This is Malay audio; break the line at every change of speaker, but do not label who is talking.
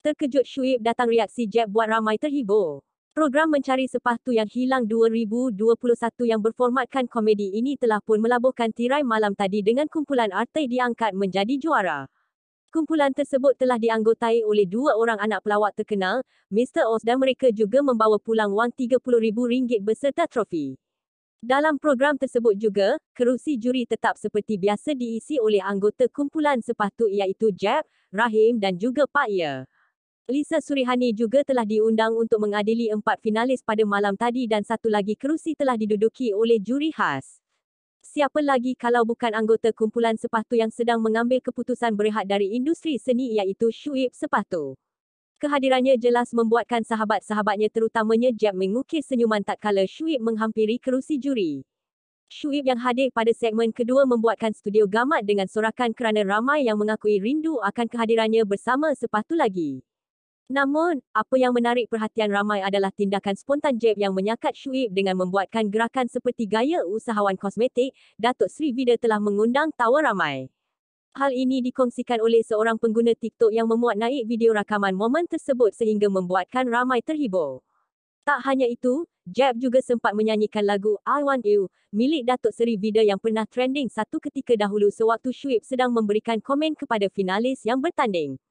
Terkejut Shuib datang reaksi Jeb buat ramai terhibur. Program mencari sepatu yang hilang 2021 yang berformatkan komedi ini telah pun melabuhkan tirai malam tadi dengan kumpulan Artei diangkat menjadi juara. Kumpulan tersebut telah dianggotai oleh dua orang anak pelawak terkenal, Mr. Oz dan mereka juga membawa pulang wang RM30,000 beserta trofi. Dalam program tersebut juga, kerusi juri tetap seperti biasa diisi oleh anggota kumpulan sepatu iaitu Jeb, Rahim dan juga Pak Ye. Lisa Surihani juga telah diundang untuk mengadili empat finalis pada malam tadi dan satu lagi kerusi telah diduduki oleh juri khas. Siapa lagi kalau bukan anggota kumpulan sepatu yang sedang mengambil keputusan berehat dari industri seni iaitu Shuib Sepatu. Kehadirannya jelas membuatkan sahabat-sahabatnya terutamanya Jeb mengukir senyuman tak tatkala Shuib menghampiri kerusi juri. Shuib yang hadir pada segmen kedua membuatkan studio gamat dengan sorakan kerana ramai yang mengakui rindu akan kehadirannya bersama sepatu lagi. Namun, apa yang menarik perhatian ramai adalah tindakan spontan Jeb yang menyakat Shuib dengan membuatkan gerakan seperti gaya usahawan kosmetik, Datuk Sri Bida telah mengundang tawa ramai. Hal ini dikongsikan oleh seorang pengguna TikTok yang memuat naik video rakaman momen tersebut sehingga membuatkan ramai terhibur. Tak hanya itu, Jeb juga sempat menyanyikan lagu I Want You milik Datuk Seri Bida yang pernah trending satu ketika dahulu sewaktu Shuib sedang memberikan komen kepada finalis yang bertanding.